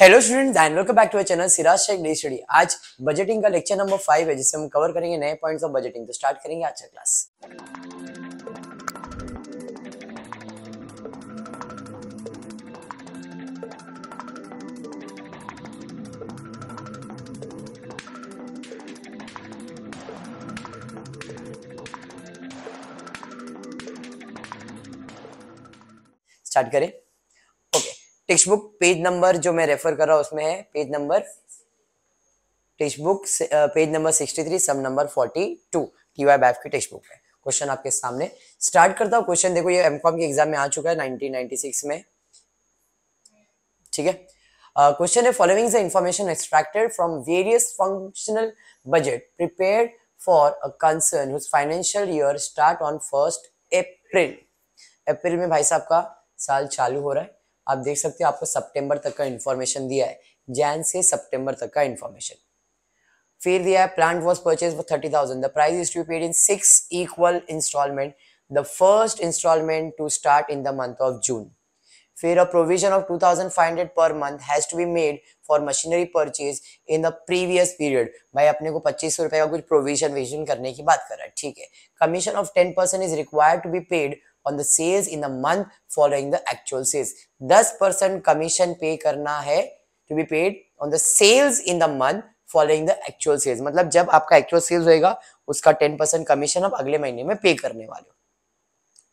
Hello students and welcome back to our channel Siraj Shaikh day study आज budgeting का lecture number five है जिससे हम कवर करेंगे नए पॉइंट्स ऑफ बजटिंग तो स्टार्ट करेंगे आज का क्लास स्टार्ट करें टेक्स्ट बुक पेज नंबर जो मैं रेफर कर रहा हूँ उसमें है page number text book page number sixty three sub number forty two T Y BAF की टेक्स्ट बुक है क्वेश्चन आपके सामने स्टार्ट करता हूँ क्वेश्चन देखो ये एम कॉम के एग्जाम में आ चुका है नाइनटीन में ठीक है क्वेश्चन है following the information extracted from various functional budget prepared for a concern whose financial year start on first April April में भाई साहब का साल चालू हो रहा है आप देख सकते हो आपको सितंबर तक का इन्फॉर्मेशन दिया है जैन से सितंबर तक का इन्फॉर्मेशन फिर दिया है plant was purchase for thirty thousand the price is to paid in six equal installment the first installment to start in the month of June फिर a provision of two thousand five hundred per month has to be made for machinery purchase in the previous period भाई अपने को पच्चीस सौ रुपए का कुछ provision vision करने की बात कर रहा है ठीक है commission of ten percent is required to be paid on the sales in the month following the actual sales दस परसेंट कमीशन पे करना है to be paid on the sales in the month following the actual sales मतलब जब आपका actual sales होएगा उसका ten percent commission आप अगले महीने में पे करने वाले हो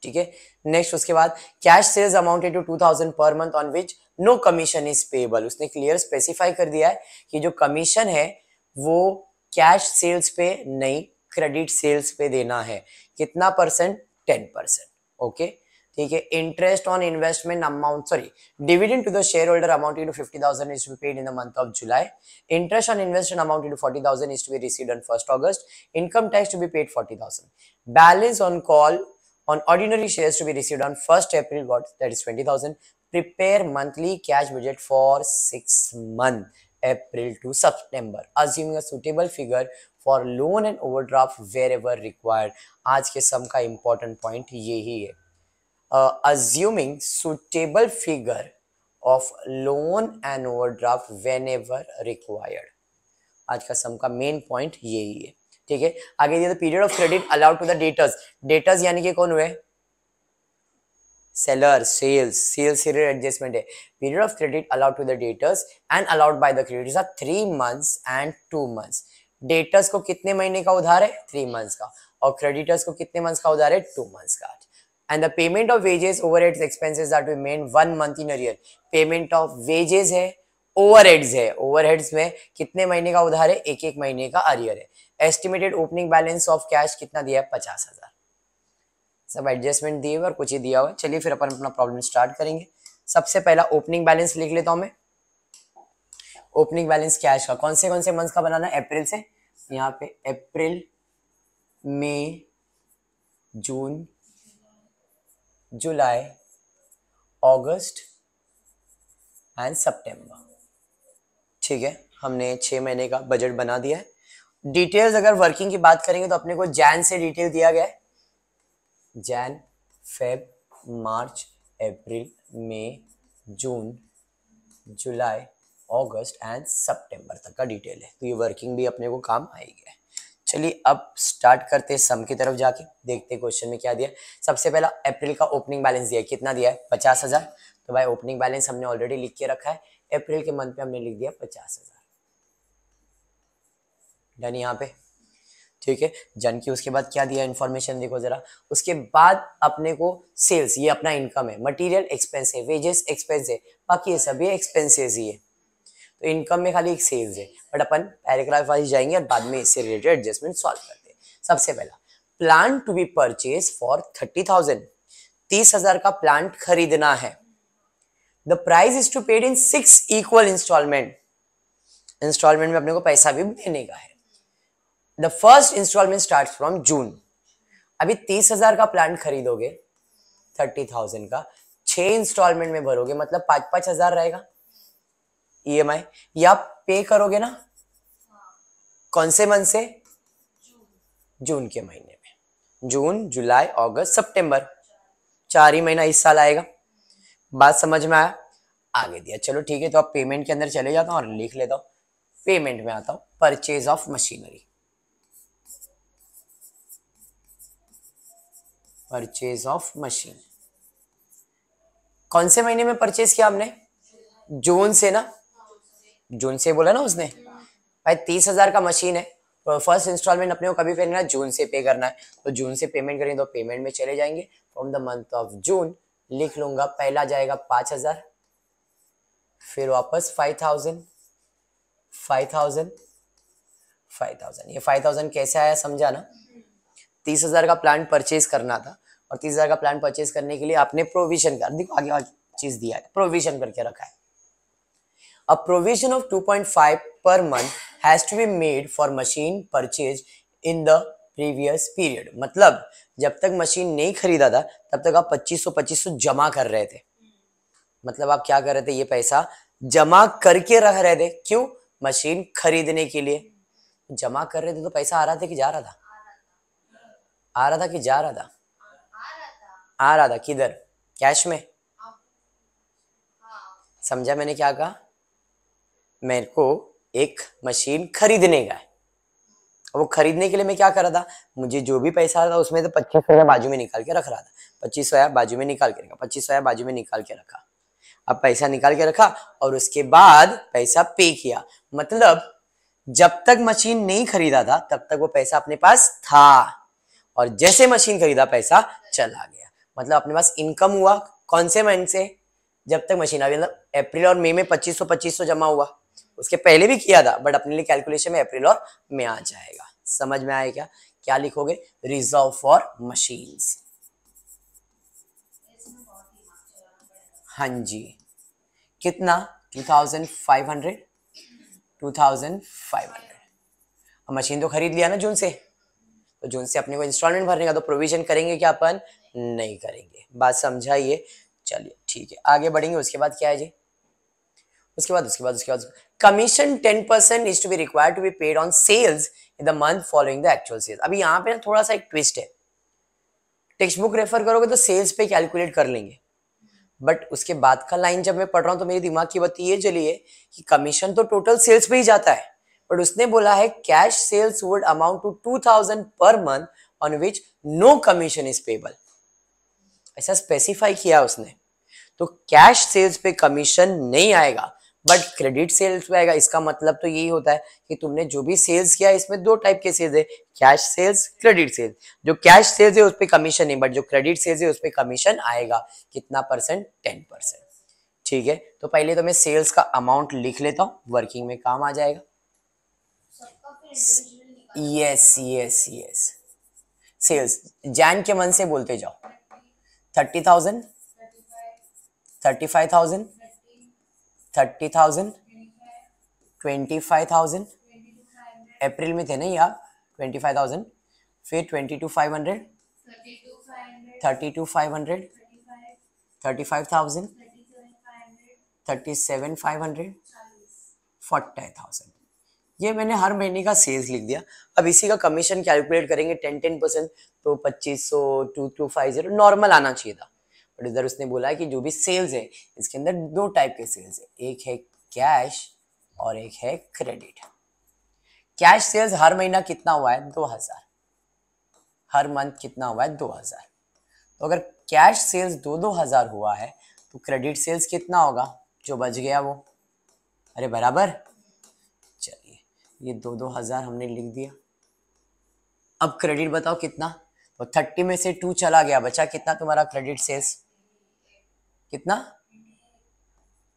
ठीक है नेक्स्ट उसके बाद cash sales amounted to two thousand per month on which no commission is payable उसने क्लियर स्पेसिफाई कर दिया है कि जो कमीशन है वो कैश सेल्स पे नहीं क्रेडिट सेल्स पे देना है कितना परसेंट टेन परसेंट ओके ठीक है interest on investment amount sorry dividend to the share holder amount into 50000 is to be paid in the month of July interest on investment amount into 40000 is to be received on 1st August income tax to be paid 40000 balance on call on ordinary shares to be received on 1st April what that is 20,000 prepare monthly cash budget for 6 month April to September assuming a suitable figure for loan and overdraft wherever required आज के sum का important point यही है assuming suitable figure of loan and overdraft whenever required आज का सम का main point यही है ठीक है आगे दिया period of credit allowed to the debtors debtors यानी कि कौन हुए seller sales sales period adjustment है period of credit allowed to the debtors and allowed by the creditors are three months and two months debtors को कितने महीने का उधार है थ्री मंथ्स का और क्रेडिटर्स को कितने मंथ्स का उधार है टू मंथ्स का and the payment of wages overheads expenses month in arrear payment of wages है ओवर हेड्स है ओवर हेड्स में कितने महीने का उधार है एक एक महीने का अरियर है estimated opening balance of cash कितना दिया है पचास हजार सब एडजस्टमेंट दिए हुए और कुछ ही दिया हुआ है चलिए फिर अपन अपना प्रॉब्लम स्टार्ट करेंगे सबसे पहला ओपनिंग बैलेंस लिख लेता हूँ मैं ओपनिंग बैलेंस कैश का कौन से कौन से मंथ का बनाना है अप्रैल से यहाँ पे अप्रैल May June July August and सितंबर ठीक है हमने छः महीने का बजट बना दिया है डिटेल्स अगर वर्किंग की बात करेंगे तो अपने को जैन से डिटेल दिया गया है Jan Feb March April May June July August and September तक का डिटेल है तो ये वर्किंग भी अपने को काम आएगी चलिए अब स्टार्ट करते हैं सम की तरफ जाके देखते हैं क्वेश्चन में क्या दिया सबसे पहला अप्रैल का ओपनिंग बैलेंस दिया कितना दिया है पचास हज़ार तो भाई ओपनिंग बैलेंस हमने ऑलरेडी लिख के रखा है अप्रैल के मंथ पे हमने लिख दिया पचास हज़ार डन यहाँ पे ठीक है जन की उसके बाद क्या दिया इन्फॉर्मेशन देखो जरा उसके बाद अपने को सेल्स ये अपना इनकम है मटीरियल एक्सपेंस है वेजेस एक्सपेंस है बाकी ये सभी ये एक्सपेंसेस ही है तो इनकम में खाली एक सेल्स है बट अपन पैराग्राफ वाइज जाएंगे और बाद में इससे रिलेटेड एडजस्टमेंट सॉल्व करते हैं सबसे पहला plant to be purchase for thirty thousand तीस हजार का प्लांट खरीदना है the price is to paid in six equal installment installment में अपने को पैसा भी देने का है the first installment start from June अभी तीस हजार का प्लांट खरीदोगे थर्टी थाउजेंड का छह इंस्टॉलमेंट में भरोगे मतलब पांच पांच हजार रहेगा ईएमआई ये आप पे करोगे ना कौन से मंथ से जून के महीने में जून जुलाई अगस्त सितंबर चार ही महीना इस साल आएगा बात समझ में आया आगे दिया चलो ठीक है तो आप पेमेंट के अंदर चले जाता हूँ और लिख लेता हूँ पेमेंट में आता हूँ purchase of machinery purchase of machine कौन से महीने में परचेज किया हमने जून से ना जून से बोला ना उसने भाई तीस हजार का मशीन है तो फर्स्ट इंस्टॉलमेंट अपने को कभी पे करना है जून से पे करना है तो जून से पेमेंट करेंगे तो पेमेंट में चले जाएंगे from the month of June लिख लूंगा पहला जाएगा पाँच हजार फिर वापस five thousand five thousand five thousand ये फाइव थाउजेंड कैसे आया समझा ना तीस हजार का प्लान परचेज करना था और तीस हजार का प्लान परचेज करने के लिए आपने प्रोविजन कर देखो आगे और चीज दिया है प्रोविजन करके रखा है A provision of 2.5 per month has to be made for machine purchase in the previous period. मतलब जब तक मशीन नहीं खरीदा था तब तक आप 2500 2500 जमा कर रहे थे मतलब आप क्या कर रहे थे ये पैसा जमा करके रख रहे थे क्यों मशीन खरीदने के लिए जमा कर रहे थे तो पैसा आ रहा था कि जा रहा था आ रहा था कि जा रहा था आ रहा था किधर कैश में समझा मैंने क्या कहा मेरे को एक मशीन खरीदने का है वो खरीदने के लिए मैं क्या कर रहा था मुझे जो भी पैसा था उसमें तो पच्चीस सौ बाजू में निकाल के रख रहा था पच्चीस सौ बाजू में निकाल के रखा पच्चीस सौ बाजू में निकाल के रखा अब पैसा निकाल के रखा और उसके बाद पैसा पे किया मतलब जब तक मशीन नहीं खरीदा था तब तक वो पैसा अपने पास था और जैसे मशीन खरीदा पैसा चला गया मतलब अपने पास इनकम हुआ कौन से मंथ से जब तक मशीन आ गई मतलब अप्रैल और मई में पच्चीस सौ पच्चीस सौ जमा हुआ उसके पहले भी किया था बट अपने लिए कैलकुलेशन में अप्रैल और मे आ जाएगा समझ में आएगा क्या क्या लिखोगे रिजर्व फॉर मशीन्स हाँ जी कितना 2500 2500 अब मशीन तो खरीद लिया ना जून से तो जून से अपने को इंस्टॉलमेंट भरने का तो प्रोविजन करेंगे क्या अपन नहीं करेंगे बात समझाइए चलिए ठीक है आगे बढ़ेंगे उसके बाद क्या है जी उसके बाद उसके बाद उसके बाद commission ten percent is to be required to be paid on sales in the month following the actual sales अभी यहाँ पे ना थोड़ा सा एक ट्विस्ट है टेक्स्ट बुक रेफर करोगे तो सेल्स पे कैलकुलेट कर लेंगे बट उसके बाद का लाइन जब मैं पढ़ रहा हूँ तो मेरे दिमाग की बात ये चली है कि कमीशन तो टोटल सेल्स पे ही जाता है बट उसने बोला है cash sales would amount to two thousand per month on which no commission is payable ऐसा स्पेसिफाई किया उसने तो कैश सेल्स पे कमीशन नहीं आएगा बट क्रेडिट सेल्स में आएगा इसका मतलब तो यही होता है कि तुमने जो भी सेल्स किया इसमें दो टाइप के सेल्स है कैश सेल्स क्रेडिट सेल्स जो कैश सेल्स है उस पर कमीशन नहीं बट जो क्रेडिट सेल्स है उस पर कमीशन आएगा कितना परसेंट टेन परसेंट ठीक है तो पहले तो मैं सेल्स का अमाउंट लिख लेता हूँ वर्किंग में काम आ जाएगा yes yes yes sales Jan के मन से बोलते जाओ thirty thousand thirty five thousand thirty thousand twenty five thousand April में थे ना ये आप ट्वेंटी फाइव थाउजेंड फिर twenty two five hundred thirty two five hundred thirty five thousand thirty seven five hundred forty thousand ये मैंने हर महीने का सेल्स लिख दिया अब इसी का कमीशन कैलकुलेट करेंगे टेन टेन परसेंट तो पच्चीस सौ two two five zero normal आना चाहिए था रिजर्व ने बोला कि जो भी सेल्स है इसके अंदर दो टाइप के सेल्स है एक है कैश और एक है क्रेडिट कैश सेल्स हर महीना कितना हुआ है दो हजार हर मंथ कितना हुआ है दो हजार तो अगर कैश सेल्स दो दो हजार हुआ है तो क्रेडिट सेल्स कितना होगा जो बच गया वो अरे बराबर चलिए ये दो दो हजार हमने लिख दिया अब क्रेडिट बताओ कितना तो थर्टी में से टू चला गया बचा कितना तुम्हारा क्रेडिट सेल्स कितना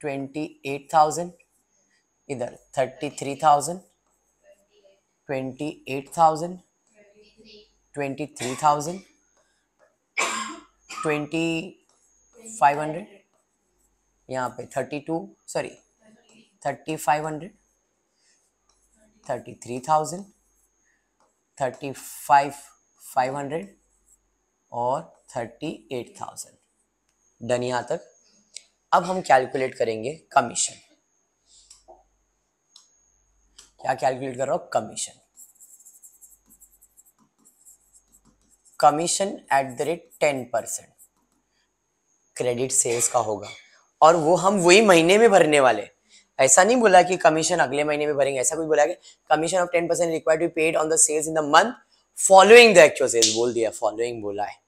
ट्वेंटी एट थाउजेंड इधर thirty three thousand twenty eight thousand twenty three thousand twenty five hundred यहाँ पे thirty two sorry thirty five hundred thirty three thousand thirty five five hundred और थर्टी एट थाउजेंड डन यहाँ तक अब हम calculate करेंगे commission क्या calculate कर रहा हूँ commission commission at the rate ten percent credit sales का होगा और वो हम वही महीने में भरने वाले ऐसा नहीं बोला कि कमीशन अगले महीने में भरेंगे ऐसा कुछ बोला कि commission of ten percent required to paid on the sales in the month following the actual sales बोल दिया फॉलोइंग बोला है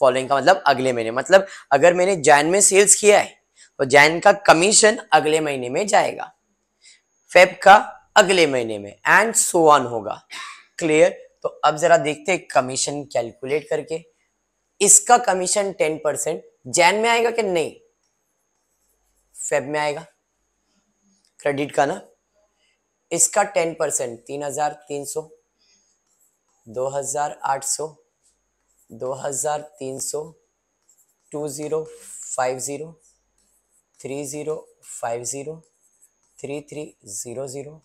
फॉलोइंग का मतलब अगले महीने मतलब अगर मैंने जैन में सेल्स किया है तो जैन का कमीशन अगले महीने में जाएगा फेब का अगले महीने में एंड सो ऑन होगा क्लियर तो अब जरा देखते हैं कमीशन कैलकुलेट करके इसका कमीशन टेन परसेंट जैन में आएगा कि नहीं फेब में आएगा क्रेडिट का ना इसका टेन परसेंट तीन हजार तीन सौ दो हजार आठ सौ दो हज़ार तीन सौ two zero five zero three zero five zero three three zero zero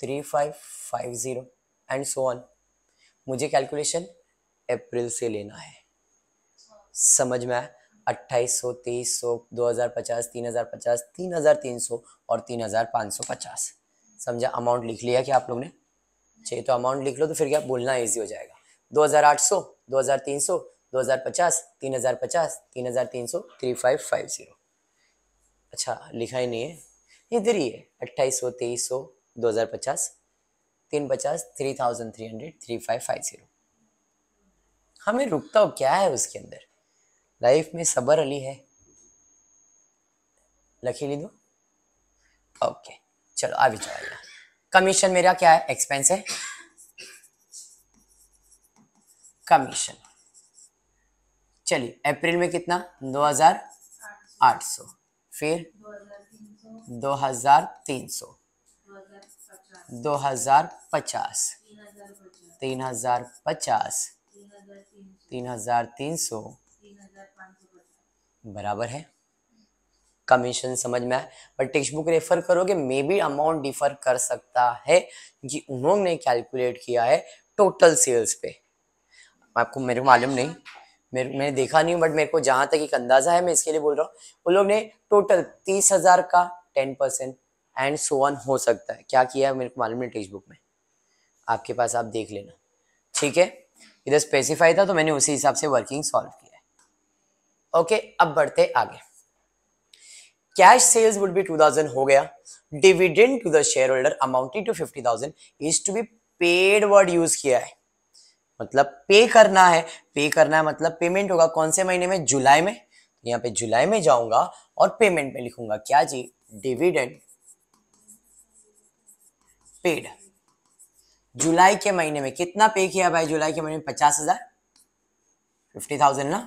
three five five zero and so on मुझे कैलकुलेशन अप्रैल से लेना है समझ में आया अट्ठाईस सौ तेईस सौ दो हज़ार पचास तीन हज़ार पचास तीन हज़ार तीन सौ और तीन हज़ार पाँच सौ पचास समझा अमाउंट लिख लिया क्या आप लोग ने चाहिए तो अमाउंट लिख लो तो फिर क्या बोलना ईजी हो जाएगा दो दो हज़ार हज़ार हजार हजार हजार आठ सौ सौ तीन तीन तीन पचास पचास तीन सौ थ्री फाइव फाइव जीरो अच्छा लिखा ही नहीं है इधर ही है अट्ठाईस सौ तेईस सौ दो हज़ार पचास तीन पचास three thousand three hundred three five five zero हमें रुकता हो क्या है उसके अंदर लाइफ में सबर अली है लखी ली दो ओके चलो आ चलाइए कमीशन मेरा क्या है एक्सपेंस है कमीशन चलिए अप्रैल में कितना दो हजार आठ सौ फिर दो हजार तीन सौ दो हजार पचास तीन हजार पचास तीन हजार तीन सौ बराबर है कमीशन समझ में आए पर टेक्स्ट बुक रेफर करोगे मे बी अमाउंट डिफर कर सकता है जी उन्होंने कैलकुलेट किया है टोटल सेल्स पे आपको मेरे को मालूम नहीं मेरे मैंने देखा नहीं बट मेरे को जहाँ तक एक अंदाज़ा है मैं इसके लिए बोल रहा हूँ उन लोग ने टोटल तीस हज़ार का ten percent and so on हो सकता है क्या किया है मेरे को मालूम नहीं टेक्स्ट बुक में आपके पास आप देख लेना ठीक है इधर स्पेसिफाई था तो मैंने उसी हिसाब से वर्किंग सॉल्व किया है ओके अब बढ़ते आगे cash sales would be two thousand हो गया dividend to the share holder amounting to thousand is to be paid word use किया है मतलब पे करना है पे करना है मतलब पेमेंट होगा कौन से महीने में जुलाई में तो यहाँ पे जुलाई में जाऊंगा और पेमेंट में लिखूंगा क्या जी डिविडेंड पेड जुलाई के महीने में कितना पे किया भाई जुलाई के महीने में पचास हजार फिफ्टी थाउजेंड ना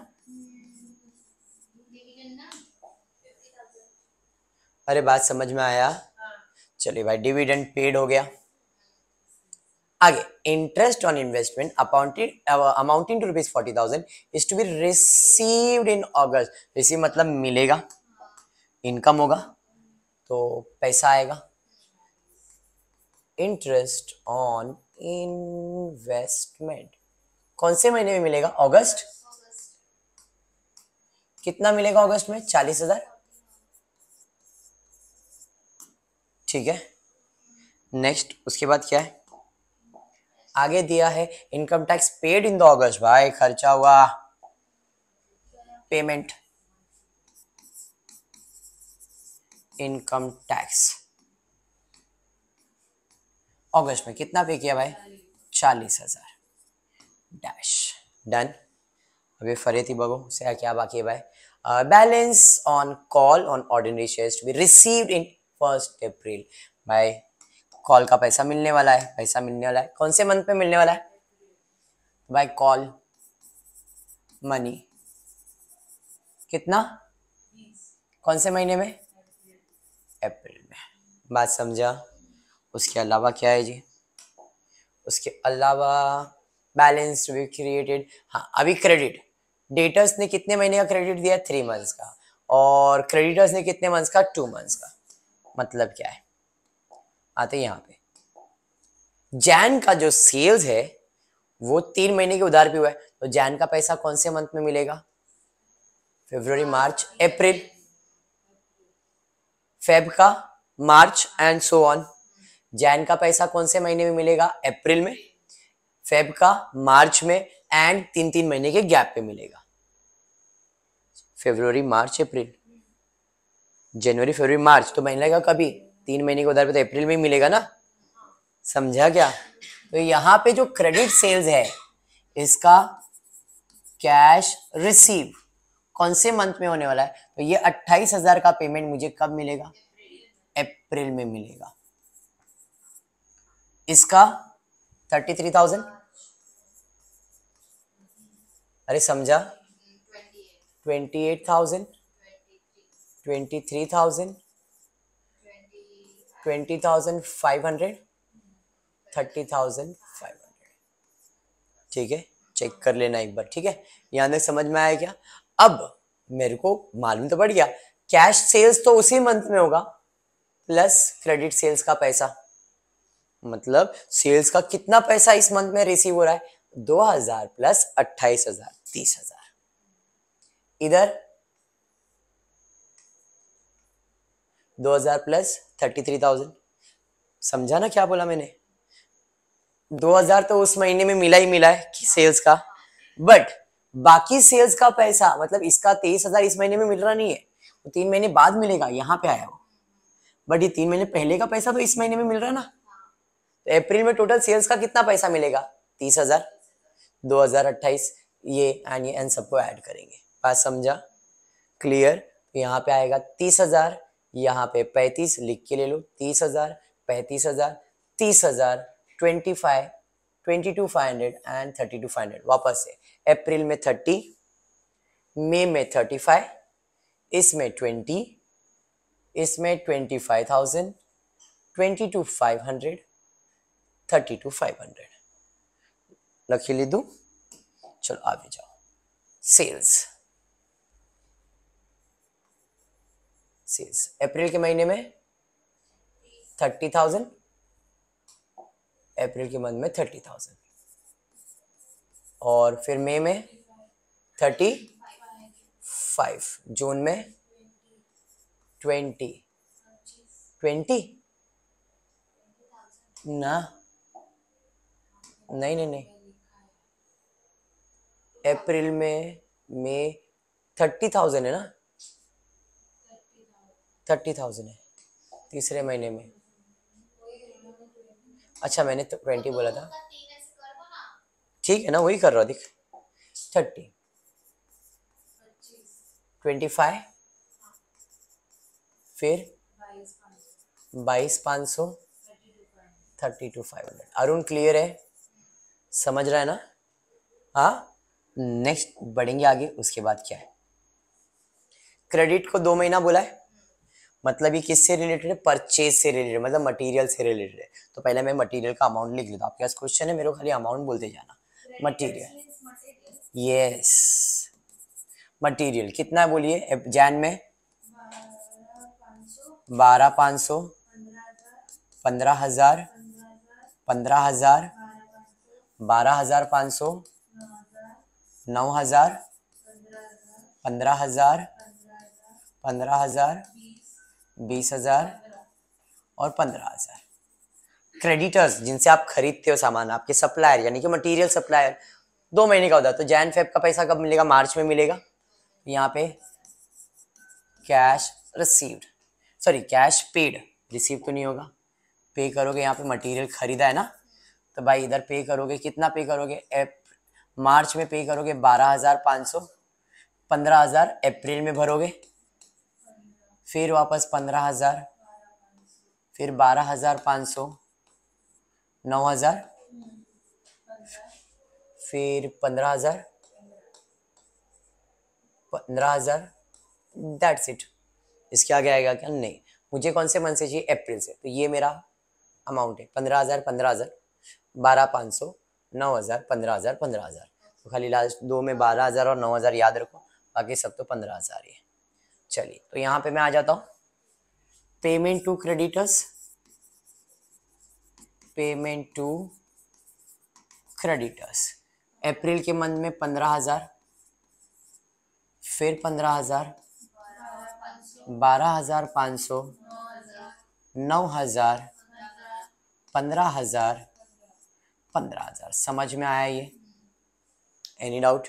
अरे बात समझ में आया हाँ। चलिए भाई डिविडेंड पेड हो गया आगे interest on investment amounting to rupees forty thousand is to be received in August receive मतलब मिलेगा इनकम होगा तो पैसा आएगा इंटरेस्ट ऑन इन्वेस्टमेंट कौन से महीने में मिलेगा अगस्त कितना मिलेगा अगस्त में चालीस हजार ठीक है नेक्स्ट उसके बाद क्या है आगे दिया है income tax paid in the August भाई खर्चा हुआ पेमेंट इनकम टैक्स ऑगस्ट में कितना पे किया भाई चालीस हजार डैश डन अभी फरे थी बगो से क्या बाकी है भाई balance on call on ordinary shares to be received in first April भाई कॉल का पैसा मिलने वाला है पैसा मिलने वाला है कौन से मंथ पे मिलने वाला है बाय कॉल मनी कितना कौन से महीने में अप्रैल में बात समझा उसके अलावा क्या है जी उसके अलावा बैलेंस टू बी क्रिएटेड हाँ अभी क्रेडिट डेटर्स ने कितने महीने का क्रेडिट दिया थ्री मंथ्स का और क्रेडिटर्स ने कितने मंथ्स का टू मंथ्स का मतलब क्या है आते हैं यहाँ पे जैन का जो सेल्स है वो तीन महीने के उधार पे हुआ है तो जैन का पैसा कौन से मंथ में मिलेगा फेब्रुवरी मार्च अप्रैल फेब का March and so on Jan का पैसा कौन से महीने में मिलेगा अप्रैल में फेब का मार्च में एंड तीन तीन महीने के गैप पे मिलेगा फेब्रुवरी मार्च अप्रैल जनवरी फरवरी मार्च तो महीने का कभी तीन महीने के उधार पे तो अप्रैल में मिलेगा ना समझा क्या तो यहाँ पे जो क्रेडिट सेल्स है इसका कैश रिसीव कौन से मंथ में होने वाला है तो ये अट्ठाईस हजार का पेमेंट मुझे कब मिलेगा अप्रैल में मिलेगा इसका थर्टी थ्री थाउजेंड अरे समझा twenty eight thousand twenty three thousand twenty thousand five hundred thirty thousand five hundred ठीक है चेक कर लेना एक बार ठीक है यहां तक समझ में आया क्या अब मेरे को मालूम तो पड़ गया कैश सेल्स तो उसी मंथ में होगा प्लस क्रेडिट सेल्स का पैसा मतलब सेल्स का कितना पैसा इस मंथ में रिसीव हो रहा है दो हजार प्लस अट्ठाईस हजार तीस हजार इधर दो हज़ार प्लस थर्टी थ्री थाउजेंड समझा ना क्या बोला मैंने दो हज़ार तो उस महीने में मिला ही मिला है कि सेल्स का बट बाकी सेल्स का पैसा मतलब इसका तेईस हज़ार इस महीने में मिल रहा नहीं है वो तीन महीने बाद मिलेगा यहाँ पे आया वो बट ये तीन महीने पहले का पैसा तो इस महीने में मिल रहा ना तो अप्रैल में टोटल सेल्स का कितना पैसा मिलेगा तीस हज़ार दो हज़ार अट्ठाईस ये एंड ये एंड सबको ऐड करेंगे बात समझा क्लियर तो यहाँ पे आएगा तीस हज़ार यहाँ पे पैंतीस लिख के ले लो तीस हजार पैंतीस हजार तीस हजार twenty five twenty two five hundred and thirty two five hundred वापस से अप्रैल में थर्टी मई में थर्टी फाइव इसमें ट्वेंटी इसमें twenty five thousand twenty two five hundred thirty two five hundred लखी ली લીધું चलो આવી जाओ सेल्स सेल्स अप्रैल के महीने में थर्टी थाउजेंड अप्रैल के मंथ में थर्टी थाउजेंड और फिर मई में थर्टी फाइव जून में ट्वेंटी ट्वेंटी ना नहीं नहीं नहीं अप्रैल में मई थर्टी थाउजेंड है ना थर्टी थाउजेंड है तीसरे महीने में अच्छा मैंने तो ट्वेंटी बोला था ठीक है ना वही कर रहा हूँ दिख थर्टी ट्वेंटी फाइव फिर बाईस पाँच सौ thirty two five hundred Arun clear है समझ रहा है ना हाँ नेक्स्ट बढ़ेंगे आगे उसके बाद क्या है क्रेडिट को दो महीना बोला है मतलब ये किससे रिलेटेड है परचेज से रिलेटेड मतलब मटेरियल से रिलेटेड है तो पहले मैं मटेरियल का अमाउंट लिख लेता आपके पास क्वेश्चन है मेरे को खाली अमाउंट बोलते जाना मटेरियल यस मटेरियल कितना बोलिए जैन में बारह पाँच सौ पंद्रह हजार पंद्रह हजार बारह हजार पाँच सौ नौ हजार पंद्रह हजार पंद्रह हजार बीस हजार और पंद्रह हजार क्रेडिटर्स जिनसे आप खरीदते हो सामान आपके सप्लायर यानी कि मटेरियल सप्लायर दो महीने का होता है तो जैन फेब का पैसा कब मिलेगा मार्च में मिलेगा तो यहाँ पे cash received sorry cash paid receive तो नहीं होगा पे करोगे यहाँ पे मटेरियल खरीदा है ना तो भाई इधर पे करोगे कितना पे करोगे मार्च में पे करोगे बारह हजार पाँच सौ पंद्रह हजार अप्रैल में भरोगे फिर वापस पंद्रह हज़ार फिर बारह हज़ार पाँच सौ नौ हज़ार फिर पंद्रह हज़ार पंद्रह हज़ार दैट्स इट इसके आगे आएगा क्या नहीं मुझे कौन से मंथ से चाहिए अप्रैल से तो ये मेरा अमाउंट है पंद्रह हज़ार पंद्रह हज़ार बारह पाँच सौ नौ हज़ार पंद्रह हज़ार पंद्रह हज़ार तो खाली लास्ट दो में बारह हज़ार और नौ हज़ार याद रखो बाकी सब तो पंद्रह हज़ार ही है चलिए तो यहां पे मैं आ जाता हूं payment to creditors payment to creditors April के मंथ में पंद्रह हजार फिर पंद्रह हजार बारह हजार पाँच सौ नौ हजार पंद्रह हजार पंद्रह हजार समझ में आया ये एनी डाउट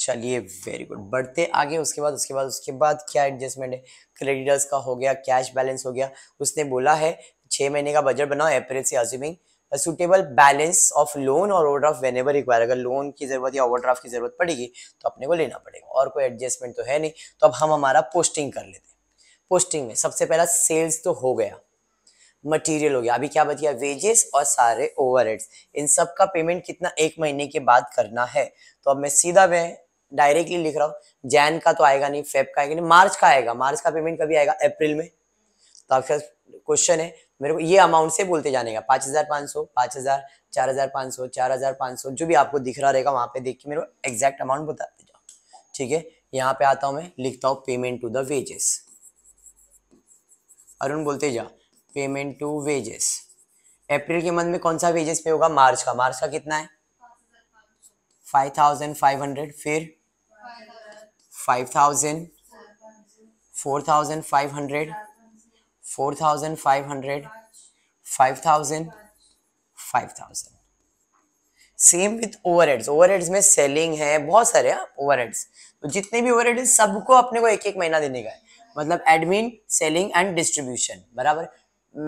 चलिए वेरी गुड बढ़ते आगे उसके बाद उसके बाद उसके बाद क्या एडजस्टमेंट है क्रेडिटर्स का हो गया कैश बैलेंस हो गया उसने बोला है छः महीने का बजट बनाओ अप्रैल से assuming suitable balance of loan और ओवर ड्राफ्ट वेनेवर रिक्वायर अगर लोन की जरूरत या ओवर ड्राफ्ट की जरूरत पड़ेगी तो अपने को लेना पड़ेगा और कोई एडजस्टमेंट तो है नहीं तो अब हम हमारा पोस्टिंग कर लेते हैं पोस्टिंग में सबसे पहला सेल्स तो हो गया मटेरियल हो गया अभी क्या बताया वेजेस और सारे ओवरहेड्स इन सब का पेमेंट कितना एक महीने के बाद करना है तो अब मैं सीधा मैं डायरेक्टली लिख रहा हूँ जैन का तो आएगा नहीं फेब का आएगा नहीं मार्च का आएगा मार्च का पेमेंट कभी आएगा अप्रैल में तो आपके पास क्वेश्चन है मेरे को ये अमाउंट से बोलते जाने का पाँच हज़ार पाँच सौ पाँच हज़ार चार हज़ार पाँच सौ चार हज़ार पाँच सौ जो भी आपको दिख रहा रहेगा वहाँ पे देख के मेरे को एग्जैक्ट अमाउंट बताते जाओ ठीक है यहाँ पे आता हूँ मैं लिखता हूँ payment to the wages Arun बोलते जा पेमेंट टू वेजेस अप्रैल के मंथ में कौन सा वेजेस पे होगा मार्च का मार्च का कितना है फाइव थाउजेंड फाइव हंड्रेड फिर five thousand four thousand five hundred four thousand five hundred five thousand five thousand same with overheads में सेलिंग है बहुत सारे हेड्स हाँ, तो जितने भी ओवर हेड है सबको अपने को एक एक महीना देने का है मतलब एडमिन सेलिंग एंड डिस्ट्रीब्यूशन बराबर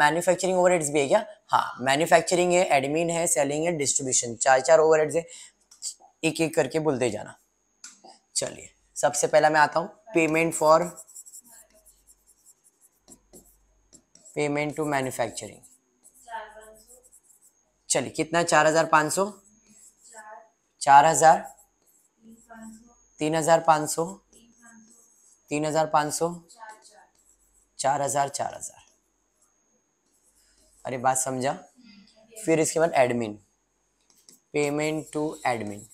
मैन्युफैक्चरिंग ओवरहेड्स भी है क्या हाँ मैन्युफैक्चरिंग है एडमिन है सेलिंग है डिस्ट्रीब्यूशन चार चार ओवर हेड्स है एक एक करके बोलते जाना चलिए सबसे पहला मैं आता हूँ payment for payment to manufacturing चलिए कितना चार हजार पाँच सौ चार हजार तीन हजार पाँच सौ तीन हजार पाँच सौ चार हजार चार हजार अरे बात समझा फिर इसके बाद एडमिन पेमेंट टू एडमिन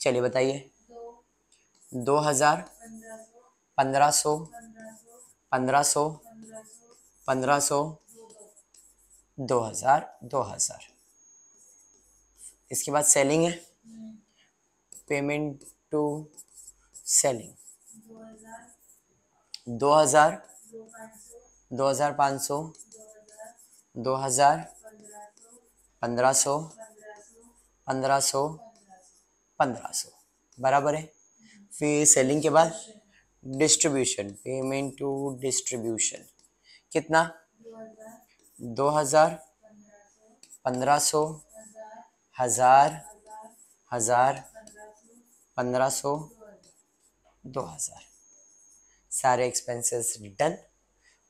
चलिए बताइए दो हज़ार पंद्रह सौ पंद्रह सौ पंद्रह सौ दो हज़ार दो हज़ार इसके बाद सेलिंग है पेमेंट टू सेलिंग दो हज़ार दो हज़ार पाँच सौ दो हज़ार पंद्रह सौ पंद्रह सौ पंद्रह सौ बराबर है फिर सेलिंग के बाद डिस्ट्रीब्यूशन पेमेंट टू डिस्ट्रीब्यूशन कितना दो हज़ार पंद्रह सौ हज़ार हज़ार पंद्रह सौ दो हज़ार सारे एक्सपेंसेस डन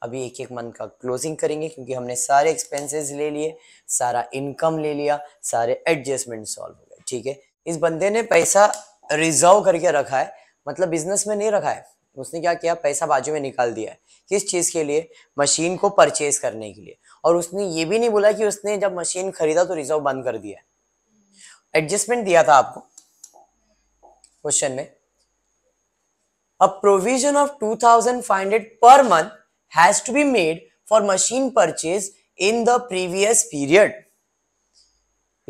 अभी एक एक मंथ का क्लोजिंग करेंगे क्योंकि हमने सारे एक्सपेंसेस ले लिए सारा इनकम ले लिया सारे एडजस्टमेंट सॉल्व हो गए ठीक है इस बंदे ने पैसा रिजर्व करके रखा है मतलब बिजनेस में नहीं रखा है उसने क्या किया पैसा बाजू में निकाल दिया है किस चीज़ के लिए मशीन को परचेज करने के लिए और उसने ये भी नहीं बोला कि उसने जब मशीन खरीदा तो रिजर्व बंद कर दिया एडजस्टमेंट दिया था आपको क्वेश्चन में a provision of two thousand five hundred per month has to be made for machine purchase in the previous period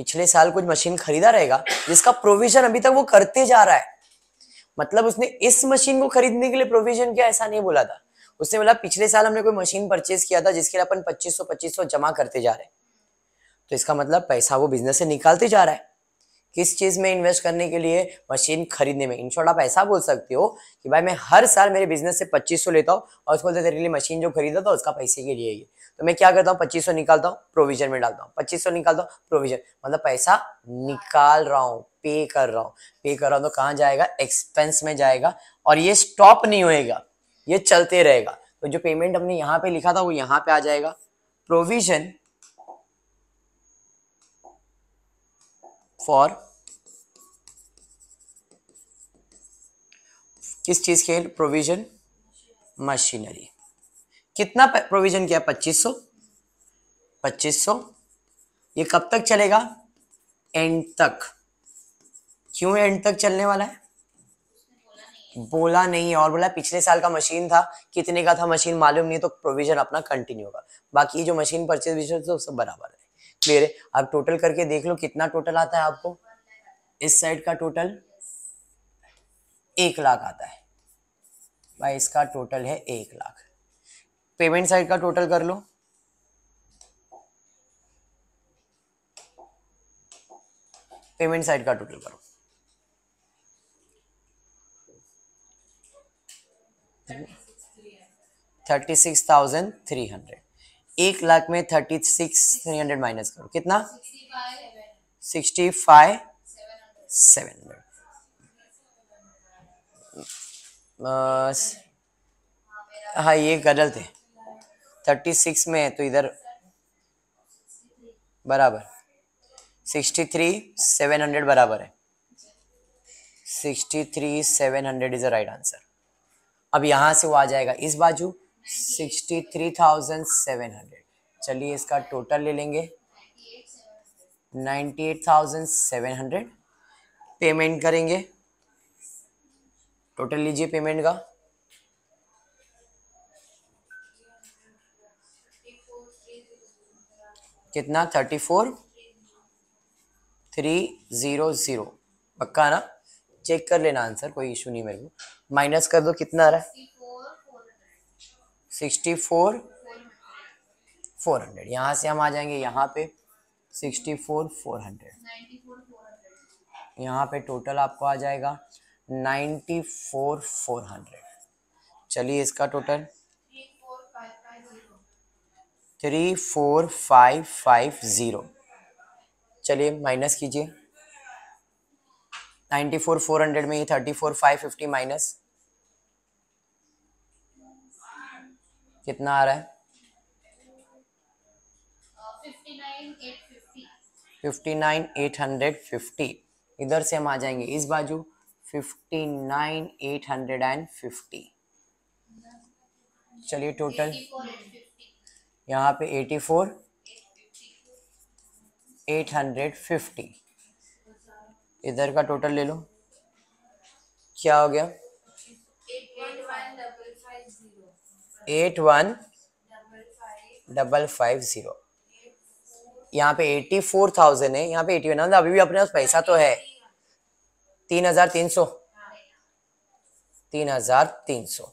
पिछले साल कुछ मशीन खरीदा रहेगा जिसका प्रोविजन अभी तक वो करते जा रहा है मतलब उसने इस मशीन को खरीदने के लिए प्रोविजन किया ऐसा नहीं बोला था उसने बोला पिछले साल हमने कोई मशीन परचेज किया था जिसके लिए अपन 2500 2500 जमा करते जा रहे हैं तो इसका मतलब पैसा वो बिजनेस से निकालते जा रहा है किस चीज में इन्वेस्ट करने के लिए मशीन खरीदने में इन शॉर्ट आप ऐसा बोल सकते हो कि भाई मैं हर साल मेरे बिजनेस से 2500 लेता हूँ और उसको तेरे लिए मशीन जो खरीदा था उसका पैसे के लिए तो मैं क्या करता हूँ पच्चीस सौ निकालता हूँ प्रोविजन में डालता हूँ पच्चीस सौ निकालता हूँ प्रोविजन मतलब पैसा निकाल रहा हूँ पे कर रहा हूँ पे कर रहा हूँ तो कहाँ जाएगा एक्सपेंस में जाएगा और ये स्टॉप नहीं होएगा ये चलते रहेगा तो जो पेमेंट हमने यहाँ पे लिखा था वो यहाँ पे आ जाएगा प्रोविजन फॉर किस चीज के प्रोविजन मशीनरी कितना प्रोविजन किया पच्चीस सौ पच्चीस सौ ये कब तक चलेगा एंड तक क्यों एंड तक चलने वाला है बोला नहीं और बोला पिछले साल का मशीन था कितने का था मशीन मालूम नहीं तो प्रोविजन अपना कंटिन्यू होगा बाकी जो मशीन परचेज तो सब बराबर है क्लियर है आप टोटल करके देख लो कितना टोटल आता है आपको इस साइड का टोटल एक लाख आता है भाई इसका टोटल है एक लाख पेमेंट साइड का टोटल कर लो पेमेंट साइड का टोटल करो thirty six thousand three hundred एक लाख में thirty six three hundred minus करो कितना सिक्सटी फाइव सेवन हंड्रेड हाँ ये गलत है थर्टी सिक्स में है तो इधर बराबर सिक्सटी थ्री सेवन हंड्रेड बराबर है sixty three seven hundred is the right answer अब यहाँ से वो आ जाएगा इस बाजू sixty three thousand seven hundred चलिए इसका टोटल ले लेंगे ninety eight thousand seven hundred payment करेंगे टोटल लीजिए पेमेंट का कितना thirty four three zero zero पक्का ना चेक कर लेना आंसर कोई इशू नहीं मेरे को माइनस कर दो कितना आ रहा है सिक्सटी फोर फोर हंड्रेड यहाँ से हम आ जाएंगे यहाँ पे सिक्सटी फोर फोर हंड्रेड यहाँ पे टोटल आपको आ जाएगा नाइन्टी फोर फोर हंड्रेड चलिए इसका total three four five five zero चलिए माइनस कीजिए नाइन्टी फोर फोर हंड्रेड में ये thirty four five fifty minus कितना आ रहा है fifty nine eight hundred fifty इधर से हम आ जाएंगे इस बाजू fifty nine eight hundred and fifty चलिए टोटल यहाँ पे eighty four eight hundred fifty इधर का टोटल ले लो क्या हो गया eight one double five zero यहाँ पे एटी फोर थाउजेंड है यहाँ पे एटी वन मतलब अभी भी अपने पास पैसा तो है तीन हजार तीन सौ तीन हजार तीन सौ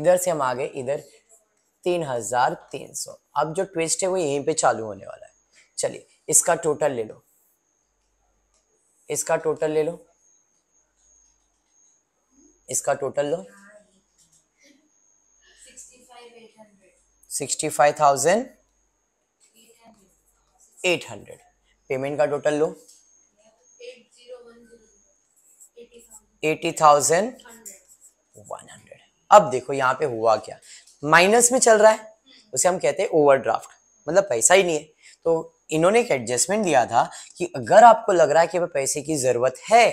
इधर से हम आ गए इधर तीन हजार तीन सौ अब जो ट्विस्ट है वो यहीं पे चालू होने वाला है चलिए इसका टोटल ले लो इसका टोटल ले लो इसका टोटल लो sixty five thousand eight hundred payment का टोटल लो एटी थाउजेंड वन हंड्रेड अब देखो यहाँ पे हुआ क्या माइनस में चल रहा है उसे हम कहते हैं ओवरड्राफ्ट मतलब पैसा ही नहीं है तो इन्होंने एक एडजस्टमेंट दिया था कि अगर आपको लग रहा है कि पैसे की जरूरत है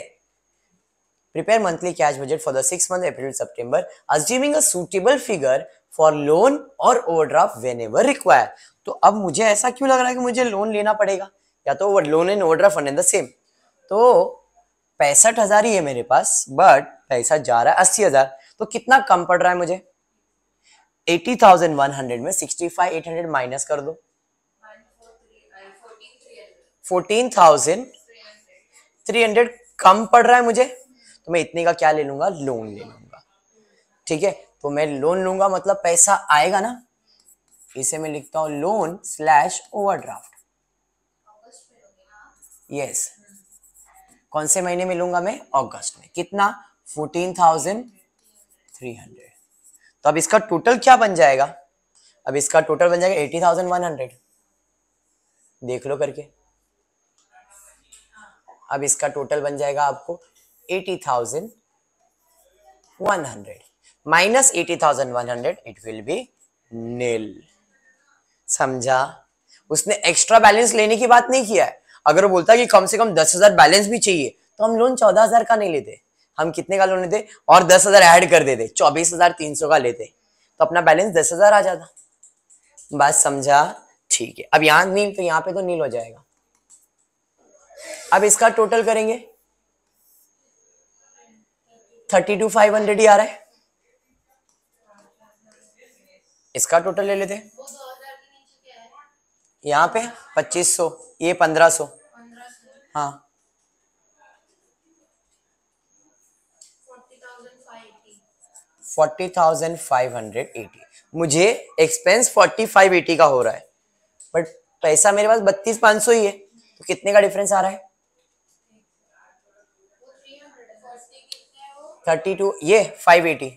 prepare monthly cash budget for the six month April सितंबर assuming a a figure for loan और ओवरड्राफ्ट वेन एवर रिक्वायर तो अब मुझे ऐसा क्यों लग रहा है कि मुझे लोन लेना पड़ेगा या तो loan and overdraft one and the same तो पैंसठ हजार ही है मेरे पास बट पैसा जा रहा है अस्सी हजार तो कितना कम पड़ रहा है मुझे एटी थाउजेंड वन हंड्रेड में sixty five eight hundred minus कर दो 14,300 थ्री हंड्रेड कम पड़ रहा है मुझे तो मैं इतने का क्या ले लूंगा लोन ले लूंगा ठीक है तो मैं लोन लूंगा मतलब पैसा आएगा ना इसे मैं लिखता हूं लोन स्लैश ओवरड्राफ्ट यस कौन से महीने में लूंगा मैं अगस्त में कितना फोर्टीन थाउजेंड थ्री हंड्रेड तो अब इसका टोटल क्या बन जाएगा अब इसका टोटल बन जाएगा एटी थाउजेंड वन हंड्रेड देख लो करके अब इसका टोटल बन जाएगा आपको eighty thousand one hundred minus eighty thousand one hundred it will be nil समझा उसने एक्स्ट्रा बैलेंस लेने की बात नहीं किया है अगर वो बोलता कि कम से कम दस हजार बैलेंस भी चाहिए तो हम लोन चौदह हजार का नहीं लेते हम कितने का लोन लेते और दस हजार ऐड कर देते चौबीस हजार तीन सौ का लेते तो अपना बैलेंस दस हजार आ जाता बात समझा ठीक है अब यहाँ नील तो यहाँ पे तो नील हो जाएगा अब इसका टोटल करेंगे थर्टी टू फाइव हंड्रेड ही आ रहा है इसका टोटल ले लेते यहाँ पे पच्चीस सौ ये पंद्रह सौ हाँ 40,580 मुझे एक्सपेंस 4580 का हो रहा है बट पैसा मेरे पास बत्तीस पांच सौ ही है तो कितने का डिफरेंस आ रहा है थर्टी टू ये five eighty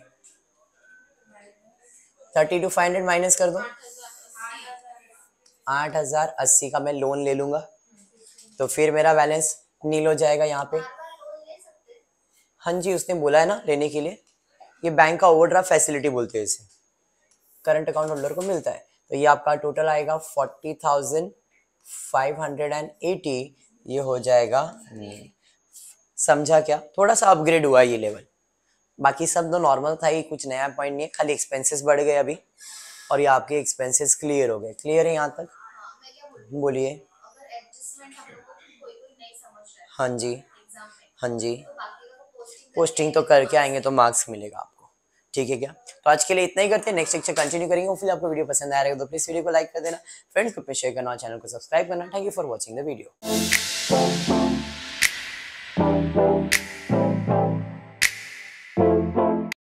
thirty two five hundred minus कर दो आठ हजार अस्सी का मैं लोन ले लूंगा तो फिर मेरा बैलेंस नील हो जाएगा यहाँ पे हाँ जी उसने बोला है ना लेने के लिए ये बैंक का ओवरड्राफ्ट फैसिलिटी बोलते हैं इसे करंट अकाउंट होल्डर को मिलता है तो ये आपका टोटल आएगा forty thousand five hundred and eighty ये हो जाएगा समझा क्या थोड़ा सा अपग्रेड हुआ ये लेवल बाकी सब तो नॉर्मल था ही कुछ नया पॉइंट नहीं है खाली एक्सपेंसेस बढ़ गए अभी और ये आपके एक्सपेंसेस क्लियर हो गए क्लियर है यहाँ तक बोलिए हाँ जी हाँ जी तो पोस्टिंग तो करके आएंगे तो मार्क्स मिलेगा आपको ठीक है क्या तो आज के लिए इतना ही करते हैं नेक्स्ट लेक्चर कंटिन्यू करेंगे फिर आपको वीडियो पसंद आ रहेगा तो प्लीज़ वीडियो को लाइक कर देना फ्रेंड्स को शेयर करना चैनल को सब्सक्राइब करना thank you for watching the video